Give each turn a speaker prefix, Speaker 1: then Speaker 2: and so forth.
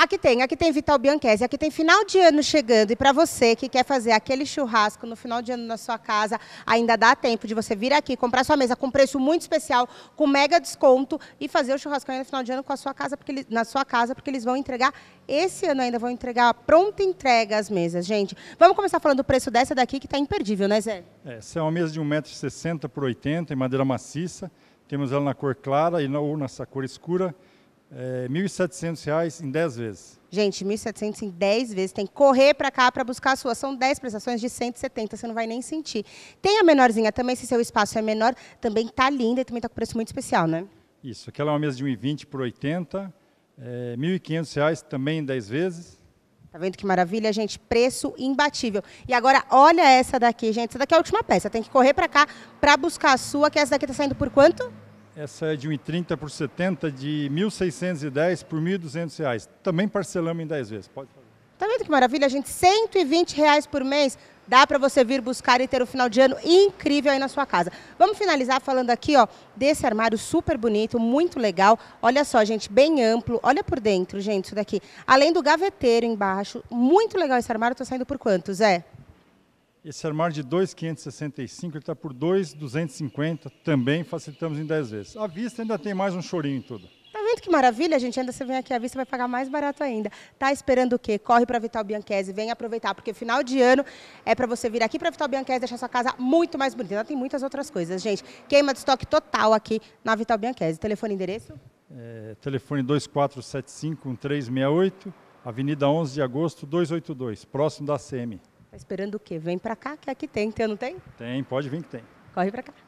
Speaker 1: Aqui tem, aqui tem Vital Bianchese, aqui tem final de ano chegando. E para você que quer fazer aquele churrasco no final de ano na sua casa, ainda dá tempo de você vir aqui, comprar sua mesa com preço muito especial, com mega desconto e fazer o churrasco no final de ano com a sua casa, porque na sua casa, porque eles vão entregar esse ano ainda vão entregar pronta entrega as mesas, gente. Vamos começar falando do preço dessa daqui que está imperdível, né, Zé?
Speaker 2: Essa é uma mesa de 1,60m por 80 em madeira maciça. Temos ela na cor clara e na, ou nessa cor escura é, R$ 1.700 em 10 vezes.
Speaker 1: Gente, 1.700 em 10 vezes. Tem que correr para cá para buscar a sua. São 10 prestações de 170, você não vai nem sentir. Tem a menorzinha também, se seu espaço é menor, também tá linda e também tá com preço muito especial, né?
Speaker 2: Isso, aquela é uma mesa de 1,20 por 80, é, R$ 1.500 também em 10 vezes.
Speaker 1: Tá vendo que maravilha, gente? Preço imbatível. E agora, olha essa daqui, gente. Essa daqui é a última peça. Tem que correr para cá para buscar a sua, que essa daqui tá saindo por quanto?
Speaker 2: Essa é de 1,30 por 70, de 1.610 por 1.200 reais. Também parcelamos em 10 vezes. Pode fazer.
Speaker 1: Tá vendo que maravilha, a gente? 120 reais por mês dá para você vir buscar e ter um final de ano incrível aí na sua casa. Vamos finalizar falando aqui, ó, desse armário super bonito, muito legal. Olha só, gente, bem amplo. Olha por dentro, gente, isso daqui. Além do gaveteiro embaixo, muito legal esse armário. Tô saindo por quanto, Zé?
Speaker 2: Esse armário de 2,565 está por 2,250, também facilitamos em 10 vezes. À vista ainda tem mais um chorinho em tudo. Tá
Speaker 1: vendo que maravilha, gente? Ainda você vem aqui à vista, vai pagar mais barato ainda. Tá esperando o quê? Corre para Vital Bianchese, vem aproveitar, porque final de ano é para você vir aqui para Vital Bianchese deixar sua casa muito mais bonita. Ela tem muitas outras coisas, gente. Queima de estoque total aqui na Vital Bianchese. Telefone e endereço?
Speaker 2: É, telefone 2475 1368, Avenida 11 de Agosto 282, próximo da CM.
Speaker 1: Tá esperando o quê? Vem para cá que aqui tem, tem, não tem?
Speaker 2: Tem, pode vir que tem.
Speaker 1: Corre para cá.